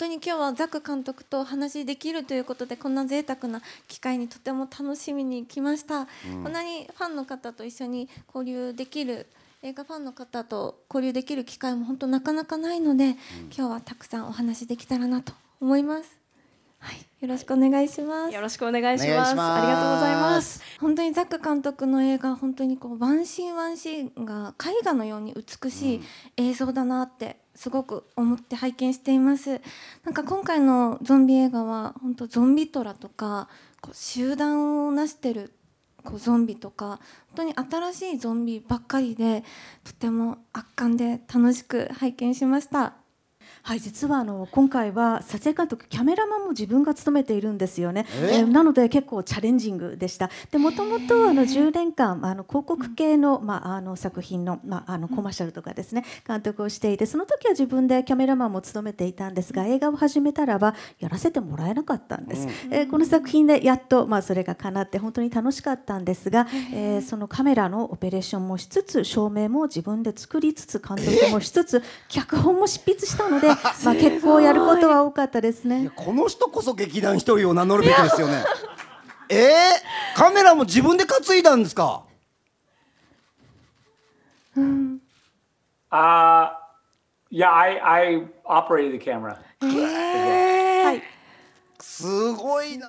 当に今日はザク監督とお話しできるということでこんな贅沢な機会にとても楽しみに来ました、うん、こんなにファンの方と一緒に交流できる映画ファンの方と交流できる機会も本当なかなかないので、うん、今日はたくさんお話できたらなと思います。はい、よろしくお願いします。よろしくお願いします。ますありがとうございます。ザック監督の映画本当にこうワンシーンワンシーンが絵画のように美しい映像だなってすごく思って拝見していますなんか今回のゾンビ映画は本当ゾンビトラとかこう集団をなしてるこうゾンビとか本当に新しいゾンビばっかりでとても圧巻で楽しく拝見しましたはい実はあの今回は撮影監督キャメラマンも自分が務めているんですよね、えー、なので結構チャレンジングでしたでもともとあの10年間あの広告系の,、まあ、あの作品の,、まあ、あのコマーシャルとかですね監督をしていてその時は自分でキャメラマンも務めていたんですが映画を始めたらばやらせてもらえなかったんです、うん、えー、この作品でやっと、まあ、それが叶って本当に楽しかったんですが、えー、そのカメラのオペレーションもしつつ照明も自分で作りつつ監督もしつつ脚本も執筆したので まあ結構やることは多かったですね。この人こそ劇団一人を名乗るべきですよね。えー、カメラも自分で担いだんですか。うん。あ、yeah, I I operated the camera. はい。すごいな。